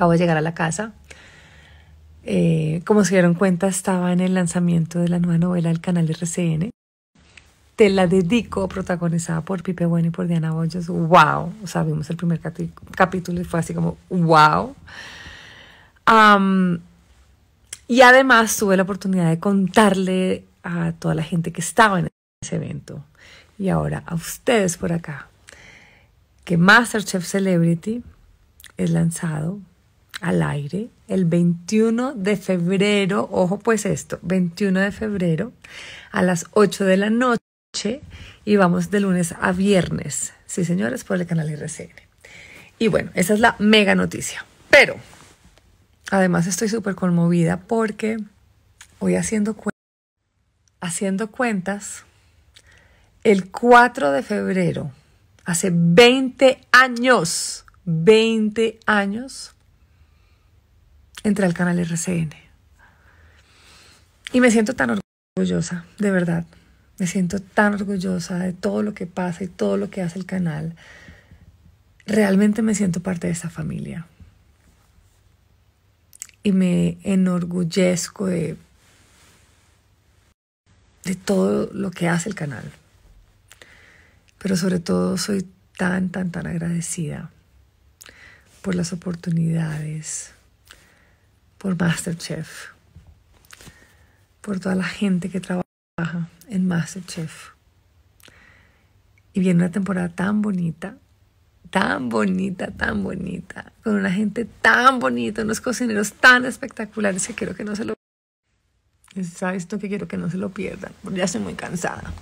acabo de llegar a la casa. Eh, como se dieron cuenta, estaba en el lanzamiento de la nueva novela del canal RCN. Te la dedico, protagonizada por Pipe Bueno y por Diana Boyos. ¡Wow! O sea, vimos el primer capítulo y fue así como ¡Wow! y además tuve la oportunidad de contarle a toda la gente que estaba en ese evento y ahora a ustedes por acá que Masterchef Celebrity es lanzado al aire el 21 de febrero, ojo pues esto, 21 de febrero a las 8 de la noche y vamos de lunes a viernes, sí señores, por el canal RCN. Y bueno, esa es la mega noticia. Pero, además estoy súper conmovida porque hoy haciendo, haciendo cuentas, el 4 de febrero, hace 20 años, 20 años, entré al canal RCN. Y me siento tan orgullosa, de verdad. Me siento tan orgullosa de todo lo que pasa y todo lo que hace el canal. Realmente me siento parte de esa familia. Y me enorgullezco de, de todo lo que hace el canal. Pero sobre todo soy tan, tan, tan agradecida por las oportunidades, por Masterchef, por toda la gente que trabaja en Masterchef. Y viene una temporada tan bonita, tan bonita, tan bonita, con una gente tan bonita, unos cocineros tan espectaculares que quiero que no se lo... ¿Sabes esto que quiero que no se lo pierdan? Porque ya estoy muy cansada.